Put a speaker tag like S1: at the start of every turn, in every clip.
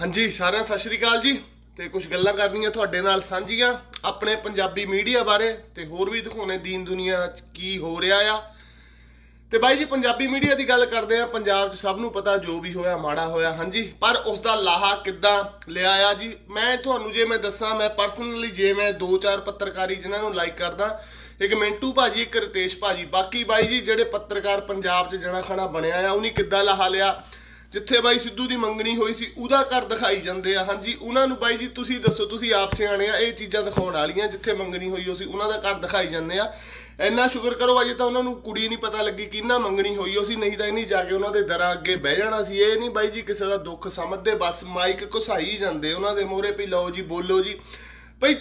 S1: ਹਾਂਜੀ ਸਾਰਿਆਂ ਸਤਿ ਸ਼੍ਰੀ ਅਕਾਲ ਜੀ ਤੇ ਕੁਝ ਗੱਲਾਂ ਕਰਨੀਆਂ ਤੁਹਾਡੇ ਨਾਲ ਸਾਂਝੀਆਂ ਆਪਣੇ ਪੰਜਾਬੀ ਮੀਡੀਆ ਬਾਰੇ ਤੇ ਹੋਰ ਵੀ ਦਿਖਾਉਣੇ ਦੀਨ ਦੁਨੀਆ 'ਚ ਕੀ ਹੋ ਰਿਹਾ ਆ ਤੇ ਬਾਈ ਜੀ ਪੰਜਾਬੀ ਮੀਡੀਆ ਦੀ ਗੱਲ ਕਰਦੇ ਆ ਪੰਜਾਬ 'ਚ ਸਭ ਨੂੰ ਪਤਾ ਜੋ ਵੀ ਹੋਇਆ ਮਾੜਾ ਹੋਇਆ ਹਾਂਜੀ ਪਰ ਉਸ ਦਾ ਲਾਹਾ ਕਿੱਦਾਂ ਲਿਆ ਆ ਜੀ ਮੈਂ ਤੁਹਾਨੂੰ ਜੇ ਮੈਂ ਦੱਸਾਂ ਮੈਂ ਪਰਸਨਲੀ ਜੇ ਮੈਂ ਦੋ ਚਾਰ ਪੱਤਰਕਾਰੀ ਜਿਨ੍ਹਾਂ ਨੂੰ ਲਾਈਕ ਕਰਦਾ ਇੱਕ ਮਿੰਟੂ ਭਾਜੀ ਇੱਕ ਰਤੇਸ਼ ਭਾਜੀ ਬਾਕੀ ਬਾਈ ਜੀ ਜਿਹੜੇ ਪੱਤਰਕਾਰ ਪੰਜਾਬ 'ਚ ਜਣਾ ਖਣਾ ਬਣਿਆ ਆ ਉਹਨੇ ਕਿੱਦਾਂ ਲਾਹਾ ਲਿਆ ਜਿੱਥੇ ਬਾਈ ਸਿੱਧੂ ਦੀ ਮੰਗਣੀ ਹੋਈ ਸੀ ਉਹਦਾ ਘਰ ਦਿਖਾਈ ਜਾਂਦੇ ਆ ਹਾਂਜੀ ਉਹਨਾਂ ਨੂੰ ਬਾਈ ਜੀ ਤੁਸੀਂ ਦੱਸੋ ਤੁਸੀਂ ਆਪ ਸਿਆਣੇ ਆ ਇਹ ਚੀਜ਼ਾਂ ਦਿਖਾਉਣ ਵਾਲੀਆਂ ਜਿੱਥੇ ਮੰਗਣੀ ਹੋਈ ਹੋ ਸੀ ਉਹਨਾਂ ਦਾ ਘਰ ਦਿਖਾਈ ਜਾਂਦੇ ਆ ਇੰਨਾ ਸ਼ੁਕਰ ਕਰੋ ਅਜੇ ਤਾਂ ਉਹਨਾਂ ਨੂੰ ਕੁੜੀ ਨਹੀਂ ਪਤਾ ਲੱਗੀ ਕਿੰਨਾ ਮੰਗਣੀ ਹੋਈ ਹੋ ਸੀ ਨਹੀਂ ਤਾਂ ਇਹਨੀ ਜਾ ਕੇ ਉਹਨਾਂ ਦੇ ਦਰਾਂ ਅੱਗੇ ਬਹਿ ਜਾਣਾ ਸੀ ਇਹ ਨਹੀਂ ਬਾਈ ਜੀ ਕਿਸੇ ਦਾ ਦੁੱਖ ਸਮਝਦੇ ਬਸ ਮਾਈਕ ਘੁਸਾਈ ਜਾਂਦੇ ਉਹਨਾਂ ਦੇ ਮੋਹਰੇ ਵੀ ਲਓ ਜੀ ਬੋਲੋ ਜੀ ਭਈ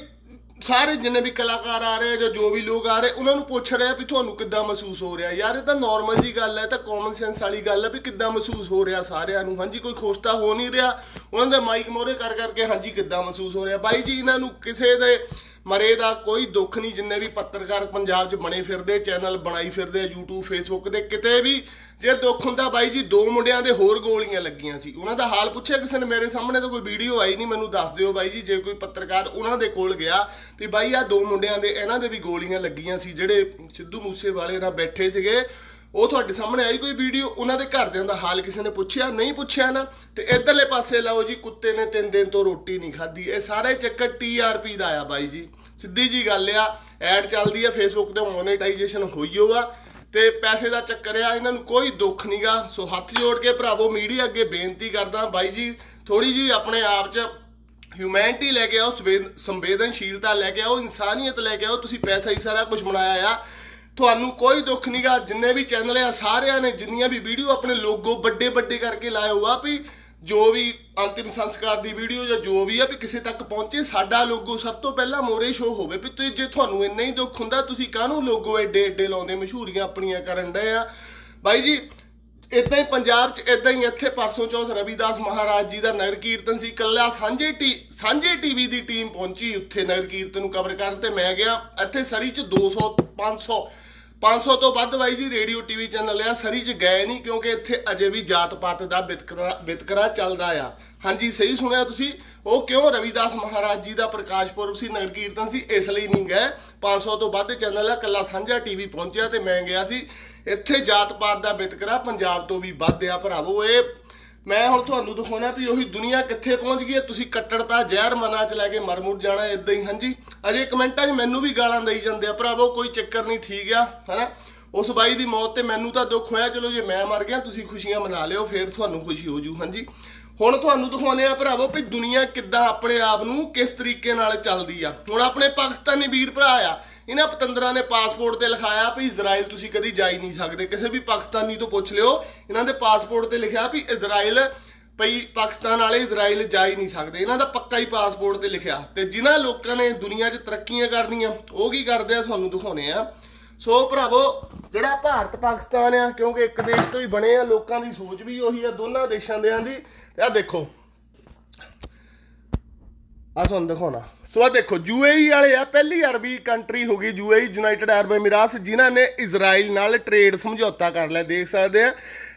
S1: ਸਾਰੇ ਜਿੰਨੇ ਵੀ ਕਲਾਕਾਰ ਆ ਰਹੇ ਜਾਂ ਜੋ ਵੀ ਲੋਕ ਆ ਰਹੇ ਉਹਨਾਂ ਨੂੰ ਪੁੱਛ ਰਿਹਾ ਵੀ ਤੁਹਾਨੂੰ ਕਿੱਦਾਂ ਮਹਿਸੂਸ ਹੋ ਰਿਹਾ ਯਾਰ ਇਹ ਤਾਂ ਨਾਰਮਲ ਜੀ ਗੱਲ ਹੈ ਤਾਂ ਕਾਮਨ ਸੈਂਸ ਵਾਲੀ ਗੱਲ ਹੈ ਵੀ ਕਿੱਦਾਂ ਮਹਿਸੂਸ ਹੋ ਰਿਹਾ ਸਾਰਿਆਂ ਨੂੰ ਹਾਂਜੀ ਕੋਈ ਖੁਸ਼ ਤਾਂ ਹੋ ਨਹੀਂ ਰਿਹਾ ਉਹਨਾਂ ਦੇ ਮਾਈਕ ਮੋਰੇ ਕਰ ਕਰਕੇ ਹਾਂਜੀ ਕਿੱਦਾਂ ਮਹਿਸੂਸ ਹੋ ਰਿਹਾ ਬਾਈ ਜੀ ਇਹਨਾਂ ਨੂੰ ਕਿਸੇ ਦੇ ਮਰੇ ਦਾ ਕੋਈ ਦੁੱਖ ਨਹੀਂ ਜਿੰਨੇ ਵੀ ਪੱਤਰਕਾਰ ਪੰਜਾਬ 'ਚ ਬਣੇ ਫਿਰਦੇ ਚੈਨਲ ਬਣਾਈ ਫਿਰਦੇ YouTube Facebook ਦੇ ਕਿਤੇ ਵੀ ਜੇ ਦੁੱਖ ਹੁੰਦਾ ਬਾਈ ਜੀ ਦੋ ਮੁੰਡਿਆਂ ਦੇ ਹੋਰ ਗੋਲੀਆਂ ਲੱਗੀਆਂ ਸੀ ਉਹਨਾਂ ਦਾ ਹਾਲ ਪੁੱਛਿਆ ਕਿਸੇ ਨੇ ਮੇਰੇ ਸਾਹਮਣੇ ਤਾਂ ਕੋਈ ਵੀਡੀਓ ਆਈ ਨਹੀਂ ਮੈਨੂੰ ਦੱਸ ਦਿਓ ਬਾਈ ਜੀ ਜੇ ਕੋਈ ਪੱਤਰਕਾਰ ਉਹਨਾਂ ਦੇ ਕੋਲ ਗਿਆ ਵੀ ਬਾਈ ਆ ਦੋ ਮੁੰਡਿਆਂ ਦੇ ਇਹਨਾਂ ਦੇ ਵੀ ਗੋਲੀਆਂ ਲੱਗੀਆਂ ਸੀ ਜਿਹੜੇ ਸਿੱਧੂ ਮੂਸੇ ਵਾਲੇ ਨਾਲ ਬੈਠੇ ਸੀਗੇ ਉਹ ਤੁਹਾਡੇ ਸਾਹਮਣੇ ਆਈ ਕੋਈ ਵੀਡੀਓ ਉਹਨਾਂ ਦੇ ਘਰਦਿਆਂ ਦਾ ਹਾਲ ਕਿਸੇ ਨੇ ਪੁੱਛਿਆ ਨਹੀਂ ਪੁੱਛਿਆ ਨਾ ਤੇ ਇਧਰਲੇ ਪਾਸੇ ਲਾਓ ਜੀ ਕੁੱਤੇ ਨੇ 3 ਦਿਨ ਤੋਂ ਰੋਟੀ ਨਹੀਂ ਖਾਧੀ ਇਹ ਸਾਰੇ ਚੱਕਰ ਟੀਆਰਪੀ ਦਾ ਆ ਬਾਈ ਜੀ ਸਿੱਧੀ ਜੀ ਗੱਲ ਆ ਐਡ ਚੱਲਦੀ ਆ ਫੇਸਬੁੱਕ ਤੇ ਮੋਨੇਟਾਈਜੇਸ਼ਨ ਹੋਈ ਹੋਗਾ ਤੇ ਪੈਸੇ ਦਾ ਚੱਕਰ ਆ ਇਹਨਾਂ ਨੂੰ ਕੋਈ ਦੁੱਖ ਨਹੀਂਗਾ ਸੋ ਹੱਥ ਜੋੜ ਕੇ ਭਰਾਵੋ ਮੀਡੀਆ ਅੱਗੇ ਬੇਨਤੀ ਕਰਦਾ ਬਾਈ ਜੀ ਥੋੜੀ ਜੀ ਆਪਣੇ ਆਪ 'ਚ ਹਿਊਮੈਨਿਟੀ ਲੈ ਕੇ ਆਓ ਸੰਵੇਦਨਸ਼ੀਲਤਾ ਲੈ ਕੇ ਆਓ ਇਨਸਾਨੀਅਤ ਲੈ ਕੇ ਆਓ ਤੁਸੀਂ ਪੈਸਾ ਹੀ ਸਾਰਾ ਕੁਝ ਬਣਾਇਆ ਆ ਤੁਹਾਨੂੰ ਕੋਈ ਦੁੱਖ ਨਹੀਂਗਾ ਜਿੰਨੇ ਵੀ ਚੈਨਲ ਆ ਸਾਰਿਆਂ ਨੇ ਜਿੰਨੀਆਂ ਵੀ ਵੀਡੀਓ ਆਪਣੇ ਲੋਗੋ ਵੱਡੇ ਵੱਡੇ ਕਰਕੇ ਲਾਇਆ ਹੋਆ ਵੀ ਜੋ ਵੀ ਅੰਤਿਮ ਸੰਸਕਾਰ ਦੀ ਵੀਡੀਓ ਜਾਂ ਜੋ ਵੀ ਆ ਵੀ ਕਿਸੇ ਤੱਕ ਪਹੁੰਚੇ ਸਾਡਾ ਲੋਗੋ ਸਭ ਤੋਂ ਪਹਿਲਾਂ ਮੋਰੇ ਸ਼ੋ ਹੋਵੇ ਵੀ ਤੁਸੀਂ ਜੇ ਤੁਹਾਨੂੰ ਇੰਨਾ ਹੀ ਦੁੱਖ ਹੁੰਦਾ ਤੁਸੀਂ ਕਾਹਨੂੰ ਲੋਗੋ ਐਡੇ ਐਡੇ ਲਾਉਂਦੇ ਮਸ਼ਹੂਰੀਆਂ ਆਪਣੀਆਂ ਕਰਨ ਡਏ ਆ ਬਾਈ ਜੀ ਇਦਾਂ ਹੀ ਪੰਜਾਬ 'ਚ ਇਦਾਂ ਹੀ ਇੱਥੇ ਪਰਸੋਂ ਚੌਥ ਰਵੀਦਾਸ ਮਹਾਰਾਜ ਜੀ ਦਾ ਨਗਰ ਕੀਰਤਨ ਸੀ ਕੱਲਾ ਸਾਂਝੇ ਟੀ ਸਾਂਝੇ ਟੀਵੀ ਦੀ ਟੀਮ ਪਹੁੰਚੀ ਉੱਥੇ ਨਗਰ ਕੀਰਤਨ ਨੂੰ ਕਵਰ ਕਰਨ ਤੇ ਮੈਂ ਗਿਆ ਇੱਥੇ ਸਰੀ 'ਚ 200 500 500 ਤੋਂ ਵੱਧ ਬਾਈ ਜੀ ਰੇਡੀਓ ਟੀਵੀ ਚੈਨਲ ਆ ਸਰੀ ਚ ਗਏ ਨਹੀਂ ਕਿਉਂਕਿ ਇੱਥੇ ਅਜੇ ਵੀ ਜਾਤ ਪਾਤ ਦਾ ਵਿਤਕਰਾ ਚੱਲਦਾ ਆ ਹਾਂਜੀ ਸਹੀ ਸੁਣਿਆ ਤੁਸੀਂ ਉਹ ਕਿਉਂ ਰਵਿਦਾਸ ਮਹਾਰਾਜ ਜੀ ਦਾ ਪ੍ਰਕਾਸ਼ ਪੁਰਬ ਸੀ ਨਗਰ ਕੀਰਤਨ ਸੀ ਇਸ ਲਈ ਨਹੀਂ ਗਏ 500 ਤੋਂ ਵੱਧ ਚੈਨਲ ਆ ਕੱਲਾ ਸਾਂਝਾ ਟੀਵੀ ਪਹੁੰਚਿਆ ਤੇ ਮੈਂ ਗਿਆ ਸੀ ਇੱਥੇ ਜਾਤ ਪਾਤ ਦਾ ਵਿਤਕਰਾ ਪੰਜਾਬ ਤੋਂ ਵੀ ਵੱਧ ਆ ਭਰਾਵੋ ਇਹ ਮੈਂ ਹੁਣ ਤੁਹਾਨੂੰ ਦਿਖਾਉਣਾ ਵੀ ਉਹੀ ਦੁਨੀਆ ਕਿੱਥੇ ਪਹੁੰਚ ਗਈ ਹੈ ਤੁਸੀਂ ਕੱਟੜਤਾ ਜ਼ਹਿਰ ਮਨਾ 'ਚ ਲੈ ਕੇ ਮਰਮੁੱਟ ਜਾਣਾ ਇਦਾਂ ਹੀ ਹਾਂਜੀ ਅਜੇ ਕਮੈਂਟਾਂ 'ਚ ਮੈਨੂੰ ਵੀ ਗਾਲਾਂ ਦਈ ਜਾਂਦੇ ਆ ਭਰਾਵੋ ਕੋਈ ਚੱਕਰ ਨਹੀਂ ਠੀਕ ਆ ਹਨਾ ਉਸ ਬਾਈ ਦੀ ਮੌਤ ਤੇ ਮੈਨੂੰ ਤਾਂ ਦੁੱਖ ਹੋਇਆ ਚਲੋ ਜੇ ਮੈਂ ਮਰ ਗਿਆ ਤੁਸੀਂ ਖੁਸ਼ੀਆਂ ਮਨਾ ਲਿਓ ਫੇਰ ਤੁਹਾਨੂੰ ਖੁਸ਼ੀ ਹੋ ਜੂ ਹਾਂਜੀ ਹੁਣ ਤੁਹਾਨੂੰ ਦਿਖਾਉਣੇ ਆ ਭਰਾਵੋ ਵੀ ਦੁਨੀਆ ਕਿੱਦਾਂ ਆਪਣੇ ਆਪ ਨੂੰ ਕਿਸ ਤਰੀਕੇ ਨਾਲ ਚੱਲਦੀ ਆ ਹੁਣ ਆਪਣੇ ਪਾਕਿਸਤਾਨੀ ਵੀਰ ਭਰਾ ਆ ਇਹਨਾਂ ਪਤੰਦਰਾਂ ਨੇ ਪਾਸਪੋਰਟ ਤੇ ਲਿਖਾਇਆ ਵੀ ਇਜ਼ਰਾਈਲ ਤੁਸੀਂ ਕਦੀ ਜਾ ਹੀ ਨਹੀਂ ਸਕਦੇ ਕਿਸੇ ਵੀ ਪਾਕਿਸਤਾਨੀ ਤੋਂ ਪੁੱਛ ਲਿਓ ਇਹਨਾਂ ਦੇ ਪਾਸਪੋਰਟ ਤੇ ਲਿਖਿਆ ਵੀ ਇਜ਼ਰਾਈਲ ਭਈ ਪਾਕਿਸਤਾਨ ਵਾਲੇ ਇਜ਼ਰਾਈਲ ਜਾ ਹੀ ਨਹੀਂ ਸਕਦੇ ਇਹਨਾਂ ਦਾ ਪੱਕਾ ਹੀ ਪਾਸਪੋਰਟ ਤੇ ਲਿਖਿਆ ਤੇ ਜਿਨ੍ਹਾਂ ਲੋਕਾਂ ਨੇ ਦੁਨੀਆ 'ਚ ਤਰੱਕੀਆਂ ਕਰਨੀਆਂ ਉਹ ਕੀ ਕਰਦੇ ਆ ਤੁਹਾਨੂੰ ਦਿਖਾਉਣੇ ਆ ਸੋ ਭਰਾਵੋ ਜਿਹੜਾ ਭਾਰਤ ਪਾਕਿਸਤਾਨ ਆ ਕਿਉਂਕਿ ਇੱਕ ਦੇਸ਼ ਤੋਂ ਹੀ ਬਣੇ ਆ ਲੋਕਾਂ ਦੀ ਸੋਚ ਵੀ ਉਹੀ ਆ ਦੋਨਾਂ ਦੇਸ਼ਾਂ ਦੇ ਆਂ ਦੀ ਆ ਦੇਖੋ ਆ ਤੁਹਾਨੂੰ ਦਿਖਾਉਣਾ ਸੋ ਆ ਦੇਖੋ ਯੂਏਈ ਵਾਲੇ ਆ ਪਹਿਲੀ ਅਰਬੀ ਕੰਟਰੀ ਹੋ ਗਈ ਯੂਏਈ ਯੂਨਾਈਟਿਡ ਅਰਬ ਅਮੀਰਾਤ ਜਿਨ੍ਹਾਂ ਨੇ ਇਜ਼ਰਾਈਲ ਨਾਲ ਟ੍ਰੇਡ ਸਮਝੌਤਾ ਕਰ ਲਿਆ ਦੇਖ ਸਕਦੇ ਆ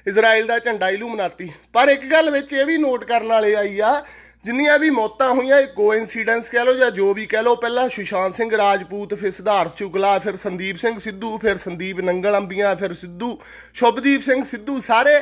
S1: ਇਜ਼ਰਾਈਲ ਦਾ ਝੰਡਾ ਇਲੂਮਨਾਤੀ ਪਰ ਇੱਕ ਗੱਲ ਵਿੱਚ ਇਹ ਵੀ ਨੋਟ ਕਰਨ ਵਾਲੇ ਆਈ ਆ ਜਿੰਨੀਆਂ ਵੀ ਮੌਤਾਂ ਹੋਈਆਂ ਇਹ ਕੋਇਨਸੀਡੈਂਸ ਕਹਿ ਲਓ ਜਾਂ ਜੋ ਵੀ ਕਹਿ ਲਓ ਪਹਿਲਾਂ ਸੁਸ਼ਾਂਤ ਸਿੰਘ ਰਾਜਪੂਤ ਫਿਰ ਸਿਧਾਰਥ ਚੁਗਲਾ ਫਿਰ ਸੰਦੀਪ ਸਿੰਘ ਸਿੱਧੂ ਫਿਰ ਸੰਦੀਪ ਨੰਗਲ ਅੰਬੀਆਂ ਫਿਰ ਸਿੱਧੂ ਸ਼ੁਭਦੀਪ ਸਿੰਘ ਸਿੱਧੂ ਸਾਰੇ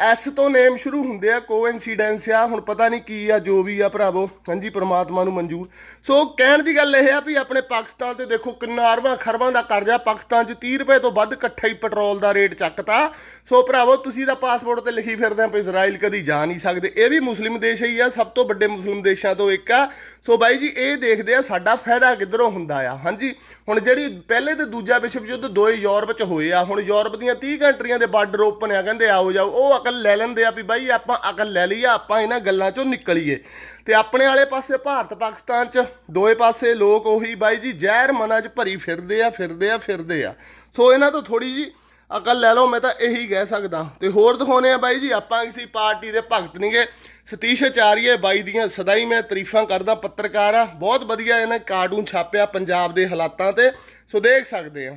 S1: ਐਸ ਤੋਂ ਨੇਮ ਸ਼ੁਰੂ ਹੁੰਦੇ ਆ ਕੋਇਨਸੀਡੈਂਸ ਆ ਹੁਣ ਪਤਾ ਨਹੀਂ ਕੀ ਆ ਜੋ ਵੀ ਆ ਭਰਾਵੋ ਹਾਂਜੀ ਪ੍ਰਮਾਤਮਾ ਨੂੰ ਮਨਜ਼ੂਰ ਸੋ ਕਹਿਣ ਦੀ ਗੱਲ ਇਹ ਆ ਵੀ ਆਪਣੇ ਪਾਕਿਸਤਾਨ ਤੇ ਦੇਖੋ ਕਿੰਨਾ ਅਰਬਾਂ ਖਰਬਾਂ ਦਾ ਕਰਜ਼ਾ ਪਾਕਿਸਤਾਨ 'ਚ 30 ਰੁਪਏ ਤੋਂ ਵੱਧ ਇਕੱਠਾ ਹੀ ਪੈਟਰੋਲ ਦਾ ਰੇਟ ਚੱਕਤਾ ਸੋ ਭਰਾਵੋ ਤੁਸੀਂ ਤਾਂ ਪਾਸਪੋਰਟ ਤੇ ਲਿਖੀ ਫਿਰਦੇ ਆਂ ਆਪਾਂ ਇਜ਼ਰਾਈਲ ਕਦੀ ਜਾ ਨਹੀਂ ਸਕਦੇ ਇਹ ਵੀ ਮੁਸਲਿਮ ਦੇਸ਼ ਹੀ ਆ ਸਭ ਤੋਂ ਵੱਡੇ ਮੁਸਲਿਮ ਦੇਸ਼ਾਂ ਤੋਂ ਇੱਕ ਆ ਸੋ ਬਾਈ ਜੀ ਇਹ ਦੇਖਦੇ ਆ ਸਾਡਾ ਫਾਇਦਾ ਕਿੱਧਰੋਂ ਹੁੰਦਾ ਆ ਹਾਂਜੀ ਹੁਣ ਜਿਹੜੀ ਪਹਿਲੇ ਤੇ ਦੂਜਾ ਵਿਸ਼ਵ ਯੁੱਧ ਦੋਏ ਯੂਰਪ 'ਚ ਹੋਏ ਆ ਹੁਣ ਯੂਰਪ ਦੀਆਂ 30 ਕੰਟਰੀਆਂ ਦੇ ਬਾਰਡਰ ਓਪਨ ਆ ਕਹਿੰਦੇ ਆਓ ਜਾਓ ਉਹ ਅਕਲ ਲੈ ਲੈਂਦੇ ਆ ਵੀ ਬਾਈ ਆਪਾਂ ਅਕਲ ਲੈ ਲਈ ਆ ਆਪਾਂ ਇਹਨਾਂ ਗੱਲਾਂ 'ਚੋਂ ਨਿਕਲੀਏ ਤੇ ਆਪਣੇ ਵਾਲੇ ਪਾਸੇ ਭਾਰਤ ਪਾਕਿਸਤਾਨ 'ਚ ਦੋਏ ਪਾਸੇ ਲੋਕ ਉਹੀ ਬਾਈ ਜੀ ਜ਼ਹਿਰ ਮਨਾਂ 'ਚ ਭਰੀ ਫਿਰਦੇ ਆ ਫਿਰਦੇ ਆ ਫਿਰਦੇ ਆ ਸੋ ਇਹਨਾਂ ਤੋਂ ਥੋੜੀ ਜੀ ਅਕਲ ਲੈ ਲਓ ਮੈਂ ਤਾਂ ਇਹੀ ਕਹਿ ਸਕਦਾ ਤੇ ਹੋਰ ਦਿਖਾਉਨੇ ਆ ਬਾਈ ਜੀ ਆਪਾਂ ਕਿਸੇ ਪਾਰਟੀ ਦੇ ਭਗਤ ਨਹੀਂਗੇ ਸਤੀਸ਼ ਆਚਾਰੀਏ ਬਾਈ ਦੀਆਂ ਸਦਾ ਹੀ ਮੈਂ ਤਾਰੀਫਾਂ ਕਰਦਾ ਪੱਤਰਕਾਰ ਆ ਬਹੁਤ ਵਧੀਆ ਇਹਨਾਂ ਕਾਰਟੂਨ ਛਾਪਿਆ ਪੰਜਾਬ ਦੇ ਹਾਲਾਤਾਂ ਤੇ ਸੋ ਦੇਖ ਸਕਦੇ ਆ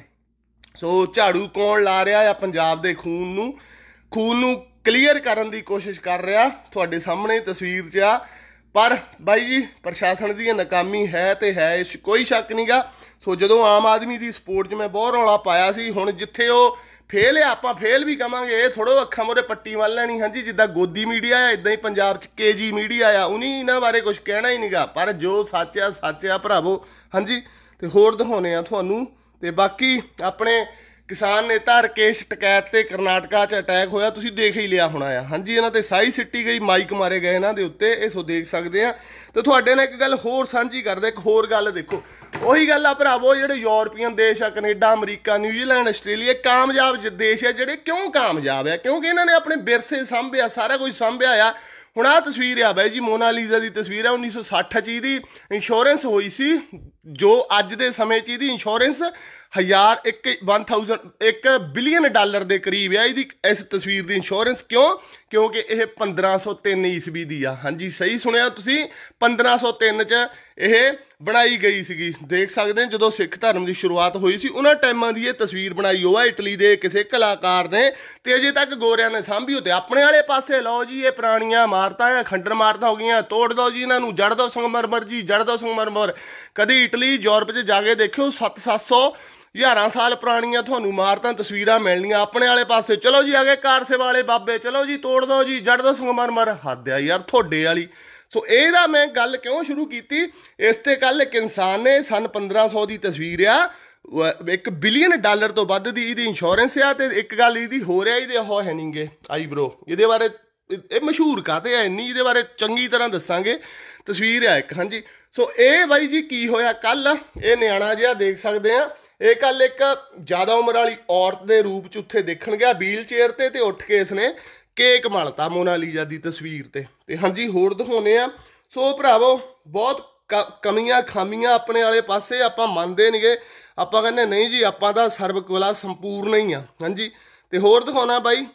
S1: ਸੋ ਝਾੜੂ ਕੌਣ ਲਾ ਰਿਹਾ ਆ ਪੰਜਾਬ ਦੇ ਖੂਨ ਨੂੰ ਖੂਨ ਨੂੰ ਕਲੀਅਰ ਕਰਨ ਦੀ ਕੋਸ਼ਿਸ਼ ਕਰ ਰਿਹਾ ਤੁਹਾਡੇ ਸਾਹਮਣੇ ਤਸਵੀਰ 'ਚ ਆ ਪਰ ਬਾਈ ਜੀ ਪ੍ਰਸ਼ਾਸਨ ਦੀ ਨਾਕਾਮੀ ਹੈ ਤੇ ਹੈ ਇਸ ਕੋਈ ਸ਼ੱਕ ਨਹੀਂਗਾ ਸੋ ਜਦੋਂ ਆਮ ਆਦਮੀ ਦੀ ਸਪੋਰਟ 'ਚ ਮੈਂ ਬਹੁਤ ਰੌਲਾ ਪਾਇਆ ਸੀ ਹੁਣ ਜਿੱਥੇ ਉਹ ਫੇਲ ਆ ਆਪਾਂ ਫੇਲ ਵੀ ਕਵਾਂਗੇ ਇਹ ਥੋੜੋ ਅੱਖਾਂ ਮੋਰੇ ਪੱਟੀ ਮੰਨ ਲੈਣੀ ਹਾਂਜੀ ਜਿੱਦਾਂ ਗੋਦੀ ਮੀਡੀਆ ਆ ਇਦਾਂ ਹੀ ਪੰਜਾਬ 'ਚ ਕੇਜੀ ਮੀਡੀਆ ਆ ਉਨੀ ਇਹਨਾਂ ਬਾਰੇ ਕੁਝ ਕਹਿਣਾ ਹੀ ਨਹੀਂਗਾ ਪਰ ਜੋ ਸੱਚ ਆ ਸੱਚ ਆ ਭਰਾਵੋ ਹਾਂਜੀ ਤੇ ਹੋਰ ਦਿਖਾਉਨੇ ਆ ਤੁਹਾਨੂੰ ਤੇ ਬਾਕੀ ਆਪਣੇ ਕਿਸਾਨ ਨੇਤਾ ਰਕੇਸ਼ ਟਕੈਤ ਤੇ ਕਰਨਾਟਕਾ 'ਚ ਅਟੈਕ ਹੋਇਆ ਤੁਸੀਂ ਦੇਖ ਹੀ ਲਿਆ ਹੋਣਾ ਆ ਹਾਂਜੀ ਇਹਨਾਂ ਤੇ ਸਾਈ ਸਿੱਟੀ ਗਈ ਮਾਈਕ ਮਾਰੇ ਗਏ ਇਹਨਾਂ ਦੇ ਉੱਤੇ ਇਹ ਸੋ ਦੇਖ ਸਕਦੇ ਆ ਤੇ ਤੁਹਾਡੇ ਨਾਲ ਇੱਕ ਗੱਲ ਹੋਰ ਸਾਂਝੀ ਕਰਦੇ ਇੱਕ ਹੋਰ ਗੱਲ ਦੇਖੋ ਉਹੀ ਗੱਲ ਆ ਭਰਾਵੋ ਜਿਹੜੇ ਯੂਰਪੀਅਨ ਦੇਸ਼ ਆ ਕੈਨੇਡਾ ਅਮਰੀਕਾ ਨਿਊਜ਼ੀਲੈਂਡ ਆਸਟ੍ਰੇਲੀਆ ਕਾਮਯਾਬ ਦੇਸ਼ ਆ ਜਿਹੜੇ ਕਿਉਂ ਕਾਮਯਾਬ ਆ ਕਿਉਂਕਿ ਇਹਨਾਂ ਨੇ ਆਪਣੇ ਵਿਰਸੇ ਸੰਭਿਆ ਸਾਰਾ ਕੁਝ ਸੰਭਿਆ ਆ ਹੁਣ ਆ ਤਸਵੀਰ ਆ ਬਾਈ ਜੀ ਮੋਨਾਲੀਜ਼ਾ ਦੀ ਤਸਵੀਰ ਆ 1960 ਚ ਇਹਦੀ ਇੰਸ਼ੋਰੈਂਸ ਹੋਈ ਸੀ ਜੋ ਅੱਜ ਦੇ ਸਮੇਂ ਚ ਇਹਦੀ ਇੰਸ਼ੋਰੈਂਸ ਹਜ਼ਾਰ 1 1000 1 ਬਿਲੀਅਨ ਡਾਲਰ ਦੇ ਕਰੀਬ ਆ ਇਹਦੀ ਇਸ ਤਸਵੀਰ ਦੀ ਇੰਸ਼ੋਰੈਂਸ ਕਿਉਂ ਕਿਉਂਕਿ ਇਹ 1503 ਈਸਵੀ ਦੀ ਆ ਹਾਂਜੀ ਸਹੀ ਸੁਣਿਆ ਤੁਸੀਂ 1503 ਚ ਇਹ ਬਣਾਈ ਗਈ ਸੀਗੀ ਦੇਖ ਸਕਦੇ ਜਦੋਂ ਸਿੱਖ ਧਰਮ ਦੀ ਸ਼ੁਰੂਆਤ ਹੋਈ ਸੀ ਉਹਨਾਂ ਟਾਈਮਾਂ ਦੀ ਇਹ ਤਸਵੀਰ ਬਣਾਈ ਹੋਆ ਇਟਲੀ ਦੇ ਕਿਸੇ ਕਲਾਕਾਰ ਨੇ ਤੇ ਅਜੇ ਤੱਕ ਗੋਰਿਆਂ ਨੇ ਸਾਂਭੀ ਉਤੇ ਆਪਣੇ ਵਾਲੇ ਪਾਸੇ ਲਓ ਜੀ ਇਹ ਪ੍ਰਾਣੀਆਂ ਮਾਰਤਾ ਆ ਖੰਡਰ ਮਾਰਤਾ ਹੋ ਗਈਆਂ ਤੋੜ ਦਿਓ ਜੀ ਇਹਨਾਂ ਨੂੰ ਜੜ ਦੋ ਸੰਗਮਰਮਰ ਜੀ ਜੜ ਦੋ ਸੰਗਮਰਮਰ ਕਦੀ ਇਟਲੀ ਯੂਰਪ 'ਚ ਜਾ ਕੇ ਦੇਖਿਓ 7-700 11 ਸਾਲ ਪੁਰਾਣੀਆਂ ਤੁਹਾਨੂੰ ਮਾਰਤਾਂ ਤਸਵੀਰਾਂ ਮਿਲਣੀਆਂ ਆਪਣੇ ਵਾਲੇ ਪਾਸੇ ਚਲੋ ਜੀ ਅਗੇ ਕਾਰ ਵਾਲੇ ਬਾਬੇ ਚਲੋ ਜੀ ਤੋੜ ਦੋ ਜੀ ਜੜ ਦੋ ਮਰ ਹੱਦ ਆ ਯਾਰ ਤੁਹਾਡੇ ਵਾਲੀ ਸੋ ਇਹਦਾ ਮੈਂ ਗੱਲ ਕਿਉਂ ਸ਼ੁਰੂ ਕੀਤੀ ਇਸ ਤੇ ਕੱਲ ਇੱਕ ਇਨਸਾਨ ਨੇ ਸਨ 1500 ਦੀ ਤਸਵੀਰ ਆ ਇੱਕ ਬਿਲੀਅਨ ਡਾਲਰ ਤੋਂ ਵੱਧ ਦੀ ਇਹਦੀ ਇੰਸ਼ੋਰੈਂਸ ਆ ਤੇ ਇੱਕ ਗੱਲ ਇਹਦੀ ਹੋ ਰਿਹਾ ਇਹਦੇ ਹੋ ਹੈ ਨਹੀਂਗੇ ਆਈ ਬ੍ਰੋ ਇਹਦੇ ਬਾਰੇ ਇਹ ਮਸ਼ਹੂਰ ਕਾਤੇ ਐ ਇੰਨੀ ਇਹਦੇ ਬਾਰੇ ਚੰਗੀ ਤਰ੍ਹਾਂ ਦੱਸਾਂਗੇ ਤਸਵੀਰ ਆ ਇੱਕ ਹਾਂਜੀ ਸੋ ਇਹ ਬਾਈ ਜੀ ਕੀ ਹੋਇਆ ਕੱਲ ਇਹ ਨਿਆਣਾ ਜਿਹਾ ਦੇਖ ਸਕਦੇ ਆ ਇਹ ਕੱਲ ਇੱਕ ਜ਼ਿਆਦਾ ਉਮਰ ਵਾਲੀ ਔਰਤ ਦੇ ਰੂਪ 'ਚ ਉੱਥੇ ਦੇਖਣ ਗਿਆ ਵੀਲ ਚੇਅਰ ਤੇ ਤੇ ਉੱਠ ਕੇ ਇਸਨੇ ਕੇਕ ਮਲਤਾ ਮੋਨਾਲੀਜ਼ਾ ਦੀ ਤਸਵੀਰ ਤੇ ਤੇ ਹਾਂਜੀ ਹੋਰ ਦਿਖਾਉਨੇ ਆ ਸੋ ਭਰਾਵੋ ਬਹੁਤ ਕਮੀਆਂ ਖਾਮੀਆਂ ਆਪਣੇ ਵਾਲੇ ਪਾਸੇ ਆਪਾਂ ਮੰਨਦੇ ਨਹੀਂਗੇ ਆਪਾਂ ਕਹਿੰਦੇ ਨਹੀਂ ਜੀ ਆਪਾਂ ਤਾਂ ਸਰਬ ਸੰਪੂਰਨ ਹੀ ਆ ਹਾਂਜੀ ਤੇ ਹੋਰ ਦਿਖਾਉਣਾ ਬਾਈ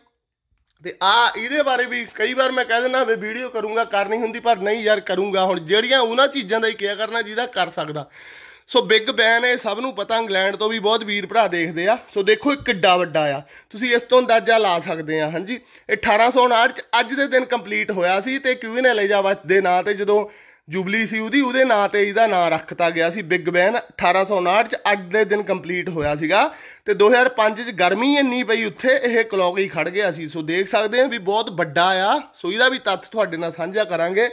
S1: ਤੇ ਆ ਇਹਦੇ ਬਾਰੇ ਵੀ ਕਈ ਵਾਰ ਮੈਂ ਕਹਿ ਦਿੰਦਾ ਵੀ ਵੀਡੀਓ ਕਰੂੰਗਾ ਕਰਨੀ ਹੁੰਦੀ ਪਰ ਨਹੀਂ ਯਾਰ ਕਰੂੰਗਾ ਹੁਣ ਜਿਹੜੀਆਂ ਉਹਨਾਂ ਚੀਜ਼ਾਂ ਦਾ ਹੀ ਕਿਆ ਕਰਨਾ ਜਿਹਦਾ ਕਰ ਸਕਦਾ ਸੋ ਬਿਗ ਬੈਨ ਇਹ ਸਭ ਨੂੰ ਪਤਾ ਇੰਗਲੈਂਡ ਤੋਂ ਵੀ ਬਹੁਤ ਵੀਰ ਭਰਾ ਦੇਖਦੇ ਆ ਸੋ ਦੇਖੋ ਇਹ ਕਿੱਡਾ ਵੱਡਾ ਆ ਤੁਸੀਂ ਇਸ ਤੋਂ ਅੰਦਾਜ਼ਾ ਲਾ ਸਕਦੇ ਆ ਹਾਂਜੀ ਇਹ 1859 ਚ ਅੱਜ ਦੇ ਦਿਨ ਕੰਪਲੀਟ ਹੋਇਆ ਸੀ ਤੇ ਕਿਉਂ ਲੈ ਜਾਵਾ ਦੇ ਨਾਂ ਤੇ ਜਦੋਂ ਜੁਬਲੀ ਸੀ ਉਹਦੀ ਉਹਦੇ ਨਾਂ ਤੇ ਇਹਦਾ ਨਾਂ ਰੱਖਤਾ ਗਿਆ ਸੀ ਬਿਗ ਬੈਨ 1859 ਚ ਅੱਜ ਦੇ ਦਿਨ ਕੰਪਲੀਟ ਹੋਇਆ ਸੀਗਾ ਤੇ 2005 ਚ ਗਰਮੀ ਇੰਨੀ ਪਈ ਉੱਥੇ ਇਹ ਕਲੌਕ ਹੀ ਖੜ ਗਿਆ ਸੀ ਸੋ ਦੇਖ ਸਕਦੇ ਆ ਵੀ ਬਹੁਤ ਵੱਡਾ ਆ ਸੋ ਇਹਦਾ ਵੀ ਤੱਥ ਤੁਹਾਡੇ ਨਾਲ ਸਾਂਝਾ ਕਰਾਂਗੇ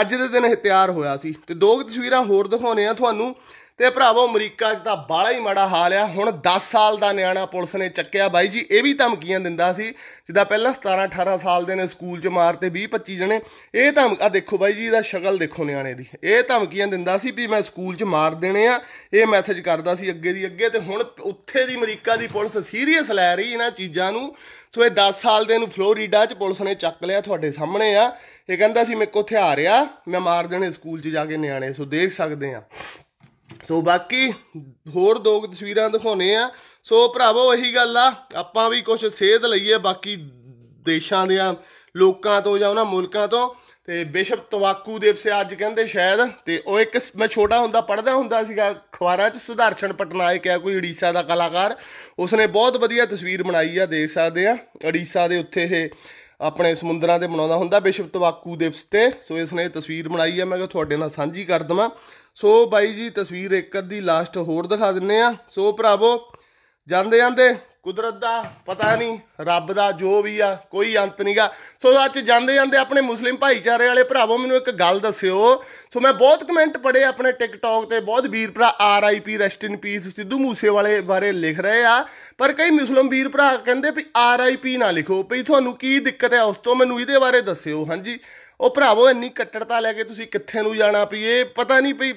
S1: ਅੱਜ ਦੇ ਦਿਨ ਇਹ ਤਿਆਰ ਹੋਇਆ ਸੀ ਤੇ ਦੋ ਤਸਵੀਰਾਂ ਹੋਰ ਦਿਖਾਉਣੇ ਆ ਤੁਹਾਨੂੰ ਤੇ ਭਰਾਵੋ ਅਮਰੀਕਾ 'ਚ ਤਾਂ ਬਾਲਾ ਹੀ ਮਾੜਾ ਹਾਲ ਆ ਹੁਣ 10 ਸਾਲ ਦਾ ਨਿਆਣਾ ਪੁਲਿਸ ਨੇ ਚੱਕਿਆ ਬਾਈ ਜੀ ਇਹ ਵੀ ਧਮਕੀਆਂ ਦਿੰਦਾ ਸੀ ਜਿੱਦਾਂ ਪਹਿਲਾਂ 17 18 ਸਾਲ ਦੇ ਨੇ ਸਕੂਲ 'ਚ ਮਾਰਤੇ 20 25 ਜਣੇ ਇਹ ਧਮਕ ਆ ਦੇਖੋ ਬਾਈ ਜੀ ਇਹਦਾ ਸ਼ਕਲ ਦੇਖੋ ਨਿਆਣੇ ਦੀ ਇਹ ਧਮਕੀਆਂ ਦਿੰਦਾ ਸੀ ਵੀ ਮੈਂ ਸਕੂਲ 'ਚ ਮਾਰ ਦੇਣੇ ਆ ਇਹ ਮੈਸੇਜ ਕਰਦਾ ਸੀ ਅੱਗੇ ਦੀ ਅੱਗੇ ਤੇ ਹੁਣ ਉੱਥੇ ਦੀ ਅਮਰੀਕਾ ਦੀ ਪੁਲਿਸ ਸੀਰੀਅਸ ਲੈ ਰਹੀ ਇਹਨਾਂ ਚੀਜ਼ਾਂ ਨੂੰ ਸੋ ਇਹ 10 ਸਾਲ ਦੇ ਨੂੰ ਫਲੋਰੀਡਾ 'ਚ ਪੁਲਿਸ ਨੇ ਚੱਕ ਲਿਆ ਤੁਹਾਡੇ ਸਾਹਮਣੇ ਆ ਇਹ ਕਹਿੰਦਾ ਸੀ ਮੇਰੇ ਕੋਲ ਹਥਿਆਰ ਆ ਮੈਂ ਮਾਰ ਦੇਣੇ ਸਕੂਲ 'ਚ ਜਾ ਕੇ ਨਿਆਣੇ ਸੋ ਦੇਖ ਸਕਦੇ ਆ ਸੋ ਬਾਕੀ ਹੋਰ ਦੋ ਤਸਵੀਰਾਂ ਦਿਖਾਉਨੇ ਆ ਸੋ ਭਰਾਵੋ ਇਹੀ ਗੱਲ ਆ ਆਪਾਂ ਵੀ ਕੁਝ ਸੇਧ ਲਈਏ ਬਾਕੀ ਦੇਸ਼ਾਂ ਦੇ ਲੋਕਾਂ ਤੋਂ ਜਾਂ ਉਹਨਾਂ ਮੁਲਕਾਂ ਤੋਂ ਤੇ ਬਿਸ਼ਪ ਤਵਾਕੂ ਸੇ ਅੱਜ ਕਹਿੰਦੇ ਸ਼ਾਇਦ ਤੇ ਉਹ ਇੱਕ ਮੈਂ ਛੋਟਾ ਹੁੰਦਾ ਪੜਦਾ ਹੁੰਦਾ ਸੀਗਾ ਖਵਾਰਾਂ 'ਚ ਸੁਧਾਰਸ਼ਨ ਪਟਨਾਇਕ ਆ ਕੋਈ ਓਡੀਸ਼ਾ ਦਾ ਕਲਾਕਾਰ ਉਸਨੇ ਬਹੁਤ ਵਧੀਆ ਤਸਵੀਰ ਬਣਾਈ ਆ ਦੇਖ ਸਕਦੇ ਆ ਓਡੀਸ਼ਾ ਦੇ ਉੱਥੇ ਇਹ ਆਪਣੇ ਸਮੁੰਦਰਾਂ ਦੇ ਬਣਾਉਂਦਾ ਹੁੰਦਾ ਬਿਸ਼ਪ ਤਵਾਕੂ ਦੇਵਸ ਤੇ ਸੋ ਇਸਨੇ ਤਸਵੀਰ ਬਣਾਈ ਆ ਮੈਂ ਕਿਹਾ ਤੁਹਾਡੇ ਨਾਲ ਸਾਂਝੀ ਕਰ ਦਵਾਂ ਸੋ ਬਾਈ ਜੀ ਤਸਵੀਰ ਇੱਕ ਅੱਧੀ ਲਾਸਟ ਹੋਰ ਦਿਖਾ ਦਿੰਨੇ ਆ ਸੋ ਭਰਾਵੋ ਜਾਂਦੇ ਜਾਂਦੇ ਕੁਦਰਤ ਦਾ ਪਤਾ ਨਹੀਂ ਰੱਬ ਦਾ ਜੋ ਵੀ ਆ ਕੋਈ ਅੰਤ ਨਹੀਂਗਾ ਸੋ ਅੱਜ ਜਾਂਦੇ ਜਾਂਦੇ ਆਪਣੇ ਮੁਸਲਿਮ ਭਾਈਚਾਰੇ ਵਾਲੇ ਭਰਾਵੋ ਮੈਨੂੰ ਇੱਕ ਗੱਲ ਦੱਸਿਓ ਸੋ ਮੈਂ ਬਹੁਤ ਕਮੈਂਟ ਪੜੇ ਆਪਣੇ ਟਿਕਟੌਕ ਤੇ ਬਹੁਤ ਵੀਰ ਭਰਾ R I P rest in peace Sidhu Moose Wala ਬਾਰੇ ਲਿਖ ਰਹੇ ਆ ਪਰ ਕਈ ਮੁਸਲਿਮ ਵੀਰ ਭਰਾ ਕਹਿੰਦੇ ਵੀ ਆਰ ਆਈ ਪੀ ਨਾ ਲਿਖੋ ਭਈ ਤੁਹਾਨੂੰ ਕੀ ਦਿੱਕਤ ਹੈ ਉਸ ਤੋਂ ਮੈਨੂੰ ਇਹਦੇ ਬਾਰੇ ਦੱਸਿਓ ਹਾਂਜੀ ਉਹ ਭਰਾਵੋ ਇੰਨੀ ਕੱਟੜਤਾ ਲੈ ਕੇ ਤੁਸੀਂ ਕਿੱਥੇ ਨੂੰ ਜਾਣਾ ਪਈ ਇਹ ਪਤਾ ਨਹੀਂ ਪਈ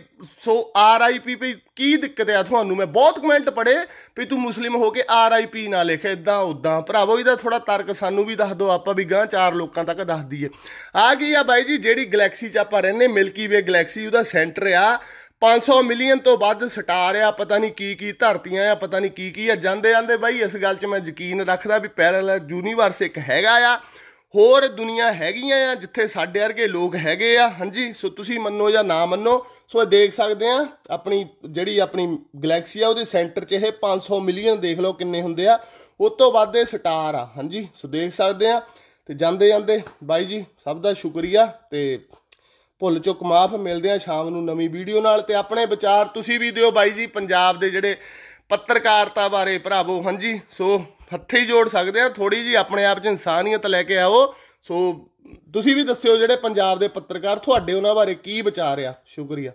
S1: ਸੋ ਆਰਆਈਪੀ ਪਈ ਕੀ ਦਿੱਕਤ ਆ ਤੁਹਾਨੂੰ ਮੈਂ ਬਹੁਤ ਕਮੈਂਟ ਪੜੇ ਵੀ ਤੂੰ ਮੁਸਲਿਮ ਹੋ ਕੇ ਆਰਆਈਪੀ ਨਾ ਲਿਖ ਇਦਾਂ ਉਦਾਂ ਭਰਾਵੋ ਇਹਦਾ ਥੋੜਾ ਤਰਕ ਸਾਨੂੰ ਵੀ ਦੱਸ ਦਿਓ ਆਪਾਂ ਵੀ ਗਾਂ ਚਾਰ ਲੋਕਾਂ ਤੱਕ ਦੱਸ ਦਈਏ ਆ ਕੀ ਆ ਬਾਈ ਜੀ ਜਿਹੜੀ ਗੈਲੈਕਸੀ 'ਚ ਆਪਾਂ ਰਹਿੰਦੇ ਮਿਲਕੀ ਵੇ ਗੈਲੈਕਸੀ ਉਹਦਾ ਸੈਂਟਰ ਆ 500 ਮਿਲੀਅਨ ਤੋਂ ਵੱਧ ਸਟਾਰ ਆ ਪਤਾ ਨਹੀਂ ਕੀ ਕੀ ਧਰਤੀਆਂ ਆ ਪਤਾ ਨਹੀਂ ਕੀ ਕੀ ਆ ਜਾਂਦੇ ਜਾਂਦੇ ਬਾਈ ਇਸ ਗੱਲ 'ਚ ਮੈਂ ਯਕੀਨ ਰੱਖਦਾ ਵੀ ਪੈਰਲਲ ਯੂਨੀਵਰਸ ਇੱਕ ਹੈਗਾ ਆ ਹੋਰ ਦੁਨੀਆ ਹੈਗੀਆਂ ਆ ਜਿੱਥੇ ਸਾਡੇ ਵਰਗੇ ਲੋਕ ਹੈਗੇ ਆ ਹਾਂਜੀ ਸੋ ਤੁਸੀਂ ਮੰਨੋ ਜਾਂ ਨਾ ਮੰਨੋ ਸੋ ਦੇਖ ਸਕਦੇ ਆ ਆਪਣੀ ਜਿਹੜੀ ਆਪਣੀ ਗੈਲੈਕਸੀ ਆ ਉਹਦੇ ਸੈਂਟਰ 'ਚ ਇਹ 500 ਮਿਲੀਅਨ ਦੇਖ ਲਓ ਕਿੰਨੇ ਹੁੰਦੇ ਆ ਉਸ ਤੋਂ ਵੱਧ ਦੇ ਸਟਾਰ ਆ ਹਾਂਜੀ ਸੋ ਦੇਖ ਸਕਦੇ ਆ ਤੇ ਜਾਂਦੇ ਜਾਂਦੇ ਬਾਈ ਜੀ ਸਭ ਦਾ ਸ਼ੁਕਰੀਆ ਤੇ ਭੁੱਲ ਚੁੱਕ ਮਾਫ ਮਿਲਦੇ ਆ ਸ਼ਾਮ ਨੂੰ ਨਵੀਂ ਵੀਡੀਓ ਨਾਲ ਤੇ ਆਪਣੇ ਵਿਚਾਰ ਤੁਸੀਂ ਵੀ ਦਿਓ ਬਾਈ ਜੀ ਪੰਜਾਬ ਦੇ ਜਿਹੜੇ ਪੱਤਰਕਾਰਤਾ ਬਾਰੇ ਭਰਾਵੋ ਹਾਂਜੀ ਸੋ ਹੱਥੇ ਜੋੜ ਸਕਦੇ ਆ ਥੋੜੀ ਜੀ ਆਪਣੇ ਆਪ 'ਚ ਇਨਸਾਨੀਅਤ ਲੈ ਕੇ ਆਓ ਸੋ ਤੁਸੀਂ ਵੀ ਦੱਸਿਓ ਜਿਹੜੇ ਪੰਜਾਬ ਦੇ ਪੱਤਰਕਾਰ ਤੁਹਾਡੇ ਉਹਨਾਂ ਬਾਰੇ ਕੀ ਵਿਚਾਰ ਆ ਸ਼ੁਕਰੀਆ